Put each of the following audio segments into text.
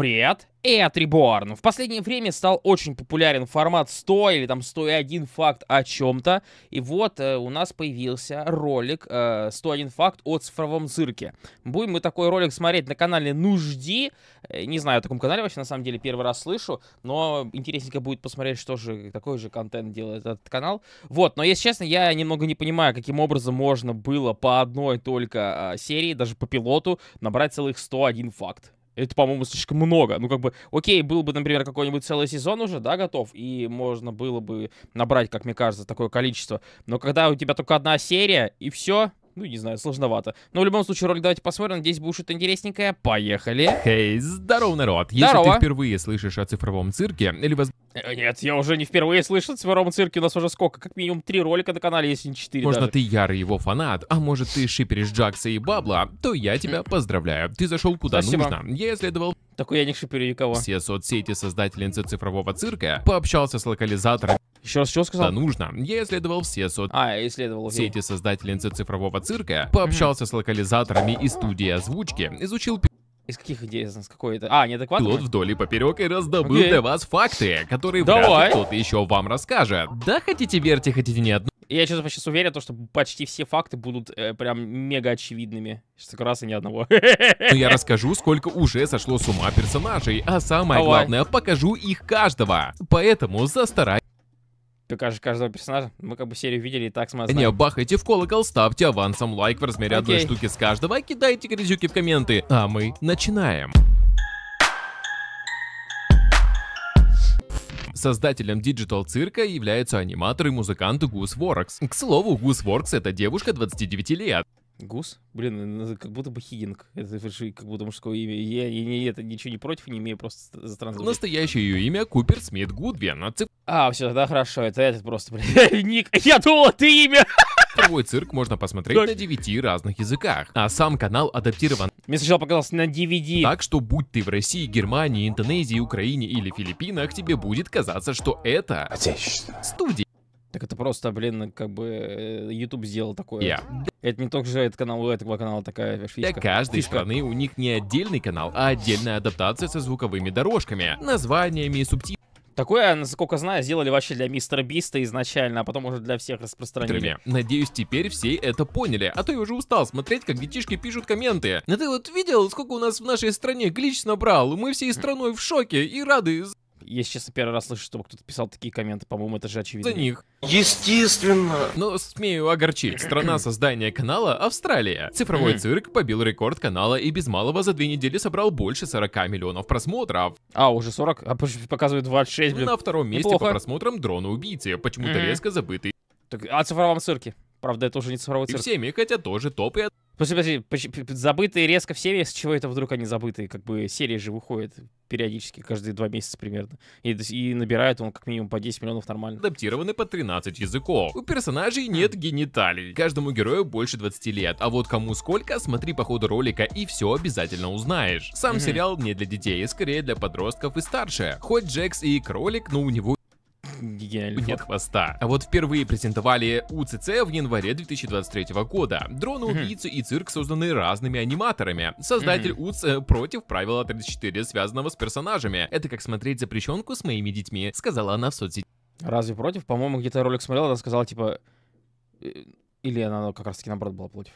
Привет! Это Reborn. В последнее время стал очень популярен формат 100 или там 101 факт о чем-то. И вот э, у нас появился ролик э, 101 факт о цифровом цирке. Будем мы такой ролик смотреть на канале Нужди. Э, не знаю, о таком канале вообще на самом деле первый раз слышу. Но интересненько будет посмотреть, что же такой же контент делает этот канал. Вот, но если честно, я немного не понимаю, каким образом можно было по одной только э, серии, даже по пилоту, набрать целых 101 факт. Это, по-моему, слишком много. Ну, как бы, окей, был бы, например, какой-нибудь целый сезон уже, да, готов, и можно было бы набрать, как мне кажется, такое количество. Но когда у тебя только одна серия, и все, ну, не знаю, сложновато. Но в любом случае, ролик давайте посмотрим. Надеюсь, будет что-то интересненькое. Поехали. Хей, здорово, народ. Если ты впервые слышишь о цифровом цирке, или возможно... Э, нет, я уже не впервые слышал о цифровом цирке. У нас уже сколько? Как минимум три ролика на канале, если не четыре Можно даже. ты ярый его фанат, а может ты шиперишь Джакса и Бабла, то я тебя хм. поздравляю. Ты зашел куда Спасибо. нужно. Я исследовал... Такой я не шиперю никого. Все соцсети создательницы цифрового цирка пообщался с локализатором еще раз что сказал? Да нужно. Я исследовал все соцсети а, исследовал все. эти создательницы цифрового цирка, пообщался с локализаторами и студией озвучки, изучил из каких идей, с какой-то... А, неадекватно? Пилот вдоль и поперек и раздобыл okay. для вас факты, которые Давай. вряд кто-то еще вам расскажет. Да хотите верьте, хотите не одну. Я сейчас, сейчас уверен, что почти все факты будут э, прям мега очевидными. Сейчас как раз и ни одного. Но ну, я расскажу, сколько уже сошло с ума персонажей, а самое Давай. главное, покажу их каждого. Поэтому за застарайтесь каждого персонажа. Мы как бы серию видели и так смотрим. Не, бахайте в колокол, ставьте авансом лайк в размере Окей. одной штуки с каждого, и кидайте грязюки в комменты. А мы начинаем. Создателем Digital цирка являются аниматор и музыкант Гус Воркс. К слову, Гус Воркс это девушка 29 лет. Гус? Блин, э, как будто бы Хиггинг. Это как будто мужское имя. Я, я, я это ничего не против не имею, просто за транс. Настоящее ее имя Купер Смит Гудвин. А, циф... а все, тогда хорошо, это этот просто, блин, ник. Я думал, это имя! Цифровой цирк можно посмотреть на 9 разных языках, а сам канал адаптирован. Мне сначала показалось на DVD. Так что будь ты в России, Германии, Индонезии, Украине или Филиппинах, тебе будет казаться, что это... Отечество. Студия. Так это просто, блин, как бы э, YouTube сделал такое. Yeah. Это не только же этот канал, у этого канала такая фишка. Для каждой фишка. страны у них не отдельный канал, а отдельная адаптация со звуковыми дорожками, названиями и субтитрами. Такое, насколько знаю, сделали вообще для Мистера Биста изначально, а потом уже для всех распространили. Надеюсь, теперь все это поняли, а то я уже устал смотреть, как детишки пишут комменты. Но ты вот видел, сколько у нас в нашей стране глич набрал? Мы всей страной в шоке и рады если честно, первый раз слышу, чтобы кто-то писал такие комменты, по-моему, это же очевидно. За них. Естественно. Но ну, смею огорчить, страна создания канала Австралия. Цифровой цирк побил рекорд канала и без малого за две недели собрал больше 40 миллионов просмотров. А, уже 40? А показывает 26, блин. На втором месте Неплохо. по просмотрам дрона-убийцы, почему-то резко забытый. Так, а цифровом цирке? Правда, это уже не цифровой цирк. И всеми, хотя тоже топ и ну, подожди, забытые резко в серии, с чего это вдруг они забытые? Как бы серии же выходят периодически, каждые два месяца примерно. И, и набирает он как минимум по 10 миллионов нормально. Адаптированы по 13 языков. У персонажей нет гениталий. Каждому герою больше 20 лет. А вот кому сколько, смотри по ходу ролика и все обязательно узнаешь. Сам сериал не для детей, а скорее для подростков и старше. Хоть Джекс и кролик, но у него Гениально. Нет хвоста. А вот впервые презентовали УЦЦ в январе 2023 года. Дроны-убийцы и цирк созданы разными аниматорами. Создатель УЦ против правила 34, связанного с персонажами. Это как смотреть запрещенку с моими детьми, сказала она в соцсети. Разве против? По-моему, где-то ролик смотрел, она сказала, типа... Э, или она ну, как раз-таки наоборот была против.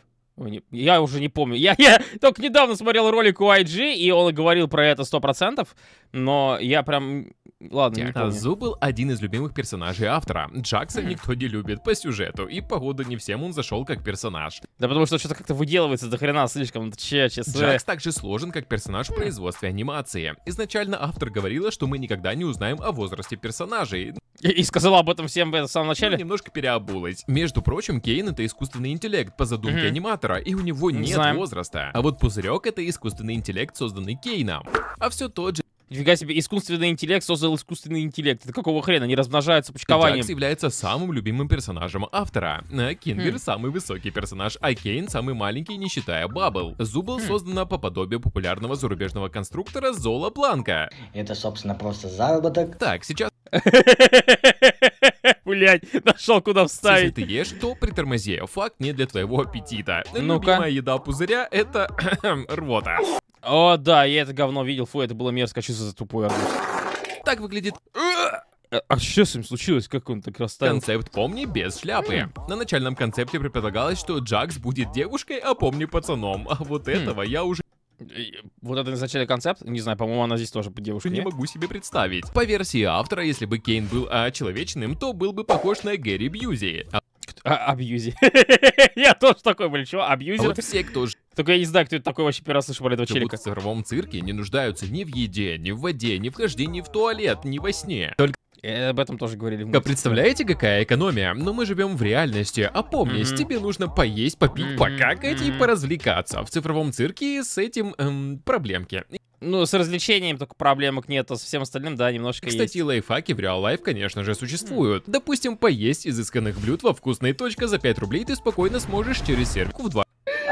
Я уже не помню. Я, я только недавно смотрел ролик у IG, и он говорил про это 100%, но я прям Ладно, не помню. Зуб был один из любимых персонажей автора. Джакса хм. никто не любит по сюжету, и походу не всем он зашел как персонаж. Да потому что что-то как-то выделывается до хрена слишком. Че, Джакс также сложен как персонаж в производстве анимации. Изначально автор говорила, что мы никогда не узнаем о возрасте персонажей. И, и сказала об этом всем в самом начале? Ну, немножко переобулась. Между прочим, Кейн это искусственный интеллект по задумке mm-hmm. аниматора, и у него не нет Знаем. возраста. А вот Пузырек это искусственный интеллект, созданный Кейном. А все тот же Нифига себе, искусственный интеллект создал искусственный интеллект. Это какого хрена? Они размножаются пучкованием Джакс является самым любимым персонажем автора. Э, Киндер хм. самый высокий персонаж, а Кейн самый маленький, не считая Баббл. Зубл хм. создана по подобию популярного зарубежного конструктора Зола Планка Это, собственно, просто заработок. Так, сейчас... блядь, нашел куда вставить. Если ты ешь, то притормози. Факт не для твоего аппетита. Э, Ну-ка. Любимая еда пузыря — это рвота. О, да, я это говно видел. Фу, это было мерзко. Что за тупой арбуз? Так выглядит... Э, а, а что с ним случилось? Как он так расставил? Концепт «Помни без шляпы». Хм. На начальном концепте предполагалось, что Джакс будет девушкой, а «Помни пацаном». А вот хм. этого я уже вот это изначально концепт, не знаю, по-моему, она здесь тоже девушка. Не нет? могу себе представить. По версии автора, если бы Кейн был очеловечным, то был бы похож на Гэри Бьюзи. абьюзи. А, а я тоже такой был, чего? Абьюзер? А вот все, кто ж... Только я не знаю, кто это такой вообще первый раз слышал про этого Живут челика. в цирке не нуждаются ни в еде, ни в воде, ни в хождении в туалет, ни во сне. Только об этом тоже говорили в Представляете, какая экономия? Но ну, мы живем в реальности. А помнишь, mm-hmm. тебе нужно поесть, попить, mm-hmm. покакать mm-hmm. и поразвлекаться. В цифровом цирке с этим эм, проблемки. Ну, с развлечением только проблемок нет, а со всем остальным, да, немножко Кстати, есть. лайфхаки в Real Life, конечно же, существуют. Mm. Допустим, поесть изысканных блюд во вкусной точке за 5 рублей ты спокойно сможешь через сервику в 2.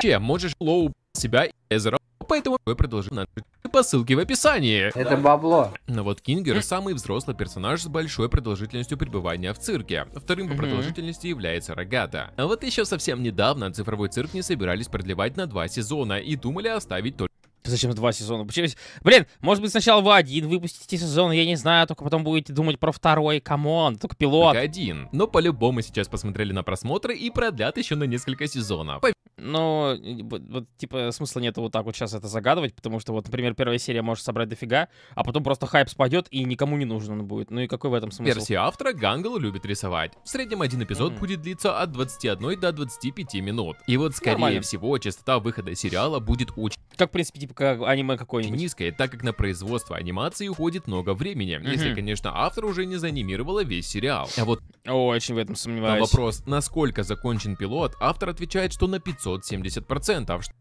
Чем можешь лоу себя и эзера Поэтому вы продолжите на по ссылке в описании. Это бабло. Но вот Кингер самый взрослый персонаж с большой продолжительностью пребывания в цирке. Вторым по продолжительности является Рогата. А вот еще совсем недавно цифровой цирк не собирались продлевать на два сезона и думали оставить только Зачем два сезона? Почему? Блин, может быть сначала вы один выпустите сезон, я не знаю, только потом будете думать про второй, камон, только пилот. Только один. Но по-любому сейчас посмотрели на просмотры и продлят еще на несколько сезонов. Но, вот, типа, смысла нет вот так вот сейчас это загадывать, потому что, вот, например, первая серия может собрать дофига, а потом просто хайп спадет, и никому не нужен он будет. Ну и какой в этом смысл? Версия автора Гангл любит рисовать. В среднем один эпизод mm-hmm. будет длиться от 21 до 25 минут. И вот, скорее Нормально. всего, частота выхода сериала будет очень... Как, в принципе, типа как аниме какое-нибудь. Низкая, так как на производство анимации уходит много времени. Mm-hmm. Если, конечно, автор уже не заанимировала весь сериал. А вот... Очень в этом сомневаюсь. На вопрос, насколько закончен пилот, автор отвечает, что на 500 570%,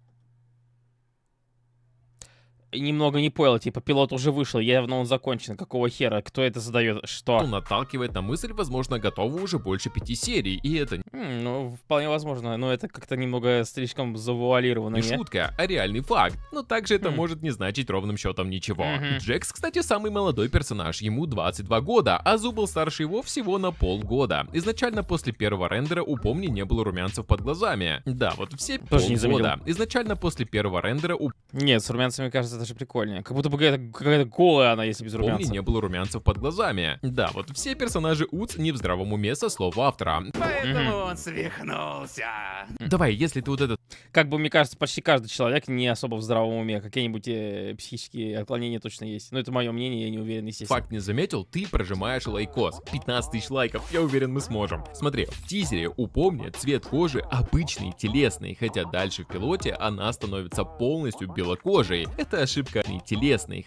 немного не понял, типа, пилот уже вышел, явно он закончен, какого хера, кто это задает, что? Он наталкивает на мысль, возможно, готовы уже больше пяти серий, и это... М, ну, вполне возможно, но это как-то немного слишком завуалировано, не? не? шутка, а реальный факт, но также это хм. может не значить ровным счетом ничего. Угу. Джекс, кстати, самый молодой персонаж, ему 22 года, а Зубл старше его всего на полгода. Изначально после первого рендера у Помни не было румянцев под глазами. Да, вот все Тоже полгода. Не заметил. Изначально после первого рендера у... Нет, с румянцами, кажется, даже прикольнее. Как будто бы какая-то какая голая она, если без румянца. Помни, не было румянцев под глазами. Да, вот все персонажи Уц не в здравом уме со слова автора. Поэтому угу. он свихнулся. Давай, если ты вот этот... Как бы, мне кажется, почти каждый человек не особо в здравом уме. Какие-нибудь э, психические отклонения точно есть. Но это мое мнение, я не уверен, естественно. Факт не заметил, ты прожимаешь лайкос. 15 тысяч лайков, я уверен, мы сможем. Смотри, в тизере упомни цвет кожи обычный, телесный, хотя дальше в пилоте она становится полностью белокожей. Это ошибка, не телесные.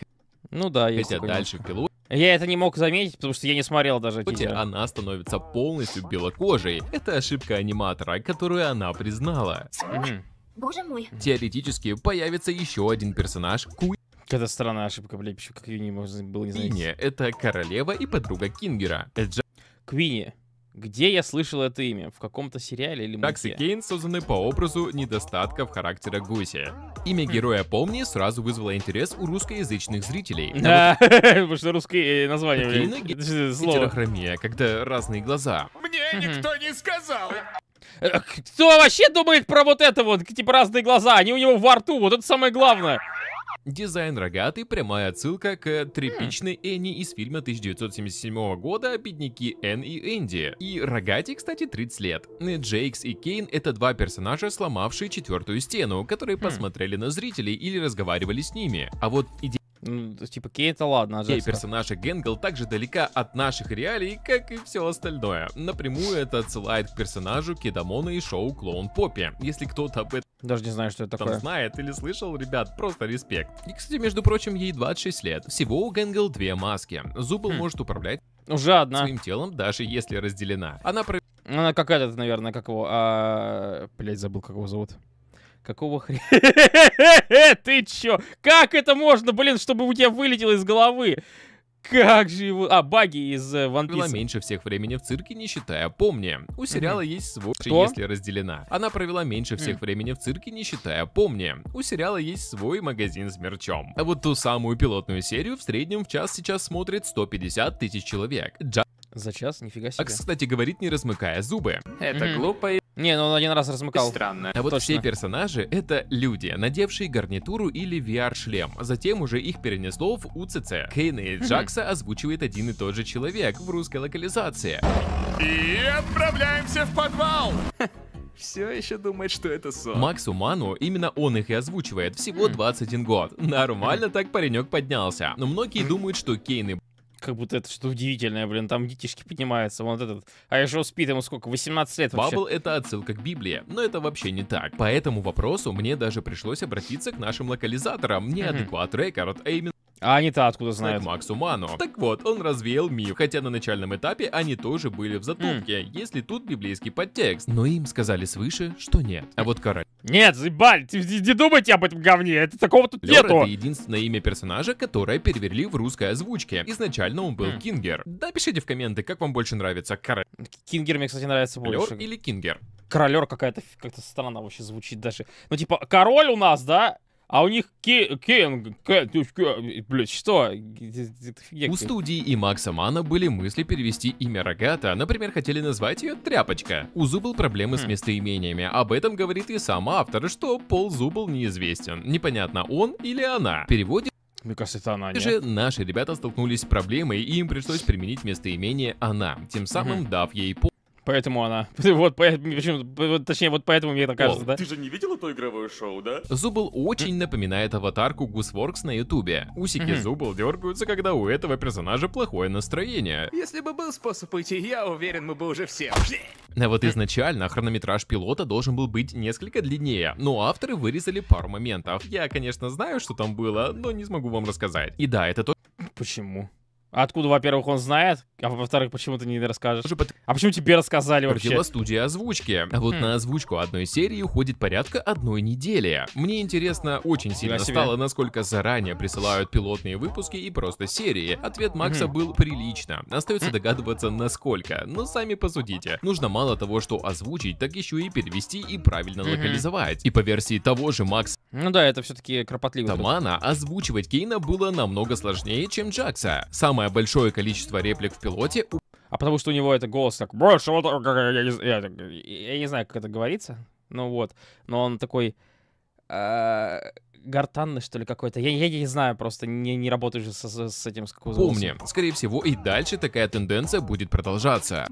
Ну да, есть Хотя дальше в пилоте... Я это не мог заметить, потому что я не смотрел даже тизер. Она становится полностью белокожей. Это ошибка аниматора, которую она признала. Боже мой. Теоретически появится еще один персонаж Куи. какая странная ошибка, блядь, почему как ее не можно было не знать. Квинни — это королева и подруга Кингера. Эджа... Квинни. Где я слышал это имя? В каком-то сериале или мульте? Такс Кейн созданы по образу недостатков характера Гуся. Имя героя «Помни» сразу вызвало интерес у русскоязычных зрителей. Да, потому что русские э, названия. Гетерохромия, когда разные глаза. Мне никто не сказал! Э, кто вообще думает про вот это вот, типа разные глаза? Они у него во рту, вот это самое главное. Дизайн рогатый, прямая отсылка к тряпичной Энни из фильма 1977 года «Бедняки Энн и Энди». И рогатий, кстати, 30 лет. Джейкс и Кейн — это два персонажа, сломавшие четвертую стену, которые хм. посмотрели на зрителей или разговаривали с ними. А вот идея ну, типа Кейта, ладно. Кей Идея персонажа Генгл также далека от наших реалий, как и все остальное. Напрямую это отсылает к персонажу Кедамона и шоу Клоун Поппи. Если кто-то об этом даже не знаю, что это такое. знает или слышал, ребят, просто респект. И, кстати, между прочим, ей 26 лет. Всего у Генгл две маски. Зубл хм. может управлять уже одна. своим телом, даже если разделена. Она, пров... Она как этот, наверное, как его... А... Блять, забыл, как его зовут. Какого хрена? Ты чё? Как это можно, блин, чтобы у тебя вылетело из головы? Как же его... А, баги из э, One Piece. Провела меньше всех времени в цирке, не считая «Помни». У сериала есть свой... Что? Если разделена. Она провела меньше всех времени в цирке, не считая «Помни». У сериала есть свой магазин с мерчом. А вот ту самую пилотную серию в среднем в час сейчас смотрит 150 тысяч человек. Джа... За час? Нифига а, себе. Акс, кстати, говорит, не размыкая зубы. Это mm-hmm. глупо и... Не, ну он один раз размыкал. Странно. А вот Точно. все персонажи — это люди, надевшие гарнитуру или VR-шлем. Затем уже их перенесло в УЦЦ. Кейна и Джакса mm-hmm. озвучивает один и тот же человек в русской локализации. И отправляемся в подвал! все еще думает, что это сон. Максу Ману, именно он их и озвучивает, всего 21 год. Нормально так паренек поднялся. Но многие думают, что Кейн и как будто это что-то удивительное, блин, там детишки поднимаются, вот этот, а я же спит ему сколько, 18 лет вообще. Бабл это отсылка к Библии, но это вообще не так. По этому вопросу мне даже пришлось обратиться к нашим локализаторам, не адекват рекорд, а именно а они-то откуда знают? К Максу Ману. Так вот, он развеял миф, хотя на начальном этапе они тоже были в затупке, mm. Хм. если тут библейский подтекст. Но им сказали свыше, что нет. А вот король... Нет, заебали, ты, не думайте об этом говне, это такого тут Лёра нету. это единственное имя персонажа, которое переверли в русской озвучке. Изначально он был mm. Кингер. Да, пишите в комменты, как вам больше нравится король. Кингер мне, кстати, нравится больше. Лёр или Кингер? Королер какая-то как-то странно вообще звучит даже. Ну, типа, король у нас, да? А у них Кен... Блядь, что? У студии и Макса Мана были мысли перевести имя Рогата. Например, хотели назвать ее Тряпочка. У Зубл проблемы с хм. местоимениями. Об этом говорит и сам автор, что Пол Зубл неизвестен. Непонятно, он или она. В переводе мне кажется, это она, нет? же наши ребята столкнулись с проблемой, и им пришлось применить местоимение «она», тем самым дав ей пол. Поэтому она. Вот, почему, точнее, вот поэтому мне это кажется, О, да? Ты же не видел это игровое шоу, да? Зубл очень напоминает аватарку Гусворкс на ютубе. Усики Зубл дергаются, когда у этого персонажа плохое настроение. Если бы был способ уйти, я уверен, мы бы уже все ушли. А вот изначально хронометраж пилота должен был быть несколько длиннее, но авторы вырезали пару моментов. Я, конечно, знаю, что там было, но не смогу вам рассказать. И да, это то... Почему? А откуда, во-первых, он знает, а во-вторых, почему ты не расскажешь? Слушай, под... А почему тебе рассказали вообще? Родила студия озвучки. А вот хм. на озвучку одной серии уходит порядка одной недели. Мне интересно очень сильно Для стало, себе. насколько заранее присылают пилотные выпуски и просто серии. Ответ Макса хм. был прилично. Остается хм. догадываться, насколько. Но сами посудите. Нужно мало того, что озвучить, так еще и перевести и правильно хм. локализовать. И по версии того же Макс ну да, это все-таки кропотливо. Тамана озвучивать Кейна было намного сложнее, чем Джакса. Самое большое количество реплик в пилоте... У... А потому что у него это голос так... Больше вот... Я, я не знаю, как это говорится. Ну вот. Но он такой... А, гортанный, что ли, какой-то. Я, я не знаю, просто не, не работаю же с, с, с этим... С Помни, скорее всего, и дальше такая тенденция будет продолжаться.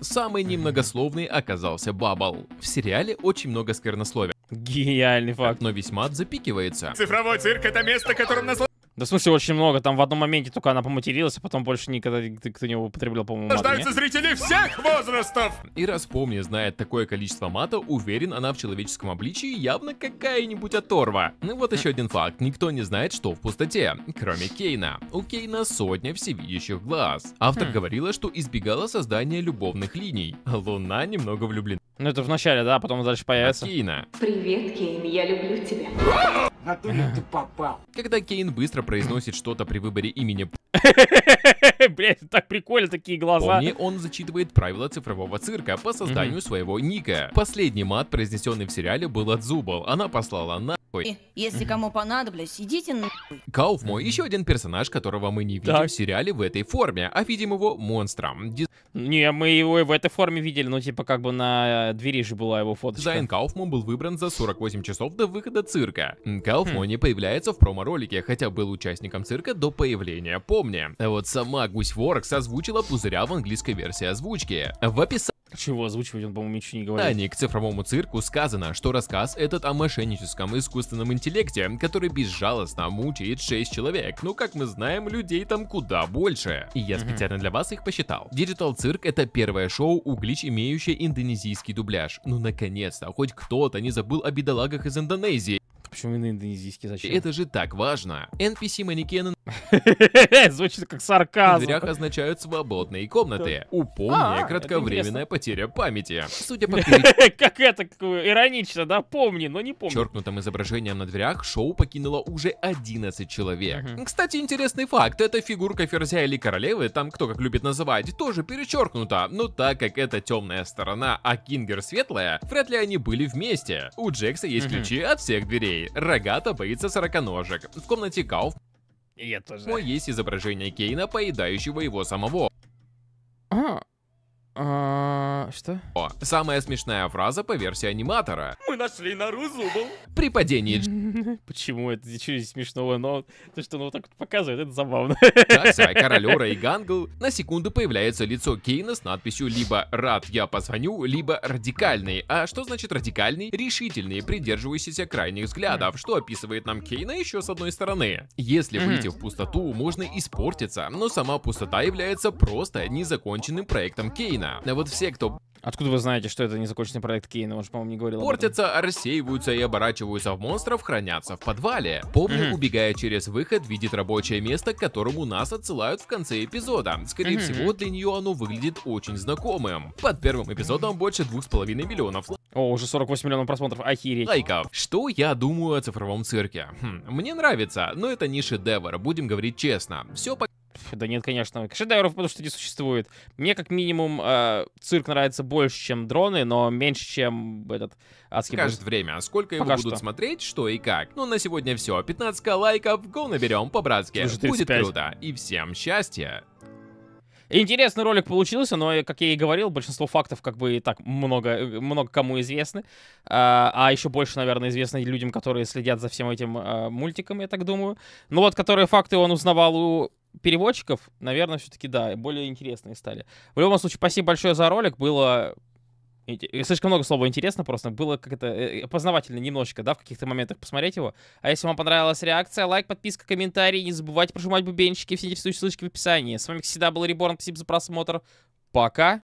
Самый немногословный оказался Баббл. В сериале очень много сквернословия. Гениальный факт. Но весьма запикивается. Цифровой цирк — это место, которым нас да в смысле очень много, там в одном моменте только она поматерилась, а потом больше никогда никто не употреблял, по-моему, Рождаются зрители всех возрастов! И раз помня, знает такое количество мата, уверен, она в человеческом обличии явно какая-нибудь оторва. Ну вот еще один факт, никто не знает, что в пустоте, кроме Кейна. У Кейна сотня всевидящих глаз. Автор хм. говорила, что избегала создания любовных линий. Луна немного влюблена. Ну это в начале, да, а потом дальше появится. Кейна. Привет, Кейн, я люблю тебя. Анатолий, ты попал. Когда Кейн быстро произносит что-то при выборе имени Блять, так прикольно, такие глаза. Помни, он зачитывает правила цифрового цирка по созданию своего ника. Последний мат, произнесенный в сериале, был от Зубал, Она послала на нахуй. Э, если кому понадоблюсь, идите нахуй. Кауфмо еще один персонаж, которого мы не видим так. в сериале в этой форме, а видим его монстром. Диз... Не, мы его в этой форме видели, но типа как бы на двери же была его фото. Дизайн Кауфмо был выбран за 48 часов до выхода цирка. Кауфмо хм. не появляется в промо-ролике, хотя был участником цирка до появления. Помни помни. Вот сама Гусь Воркс озвучила пузыря в английской версии озвучки. В описании чего озвучивать он, по-моему, ничего не говорит. Ранее к цифровому цирку сказано, что рассказ этот о мошенническом искусственном интеллекте, который безжалостно мучает 6 человек. Но, ну, как мы знаем, людей там куда больше. И я специально для вас их посчитал. Digital Цирк это первое шоу у Глич, имеющее индонезийский дубляж. Ну, наконец-то, хоть кто-то не забыл о бедолагах из Индонезии. Почему именно индонезийский? Зачем? Это же так важно. NPC-манекены Звучит как сарказм. В дверях означают свободные комнаты. Упомни, а, кратковременная потеря памяти. Судя по Как это иронично, да? Помни, но не помню. Черкнутым изображением на дверях шоу покинуло уже 11 человек. Кстати, интересный факт. Эта фигурка ферзя или королевы, там кто как любит называть, тоже перечеркнута. Но так как это темная сторона, а Кингер светлая, вряд ли они были вместе. У Джекса есть ключи от всех дверей. Рогата боится сороконожек. В комнате Кауф я тоже. Есть изображение Кейна, поедающего его самого. А, а, что? О, самая смешная фраза по версии аниматора. Мы нашли нору зубов. При падении... Почему это ничего не смешного, но то, что он так вот показывает, это забавно. Такса, королера и гангл. На секунду появляется лицо Кейна с надписью либо «Рад я позвоню», либо «Радикальный». А что значит «радикальный»? Решительный, придерживающийся крайних взглядов, что описывает нам Кейна еще с одной стороны. Если выйти в пустоту, можно испортиться, но сама пустота является просто незаконченным проектом Кейна. Кейна. Вот все, кто Откуда вы знаете, что это незаконченный проект Кейна? Он же, по-моему, не говорил Портятся, рассеиваются и оборачиваются в монстров, хранятся в подвале. Помню, mm-hmm. убегая через выход, видит рабочее место, к которому нас отсылают в конце эпизода. Скорее mm-hmm. всего, для нее оно выглядит очень знакомым. Под первым эпизодом больше 2,5 миллионов о, уже 48 миллионов просмотров, охереть. Лайков. Что я думаю о цифровом цирке? Хм, мне нравится, но это не шедевр, будем говорить честно. Все по да нет, конечно, шедевров, потому что не существует. Мне, как минимум, э, цирк нравится больше, чем дроны, но меньше, чем этот адский Покажет босс. время, а сколько Пока его будут смотреть, что и как. Ну, на сегодня все. 15 лайков, гоу наберем по-братски. Будет круто. И всем счастья! Интересный ролик получился, но, как я и говорил, большинство фактов как бы и так много, много кому известны. А, а еще больше, наверное, известны людям, которые следят за всем этим а, мультиком, я так думаю. Ну вот, которые факты он узнавал у переводчиков, наверное, все-таки, да, более интересные стали. В любом случае, спасибо большое за ролик. Было э, Слишком много слова интересно просто. Было как-то э, познавательно немножечко, да, в каких-то моментах посмотреть его. А если вам понравилась реакция, лайк, подписка, комментарий. Не забывайте прожимать бубенчики. Все интересующие ссылочки в описании. С вами, как всегда, был Реборн. Спасибо за просмотр. Пока.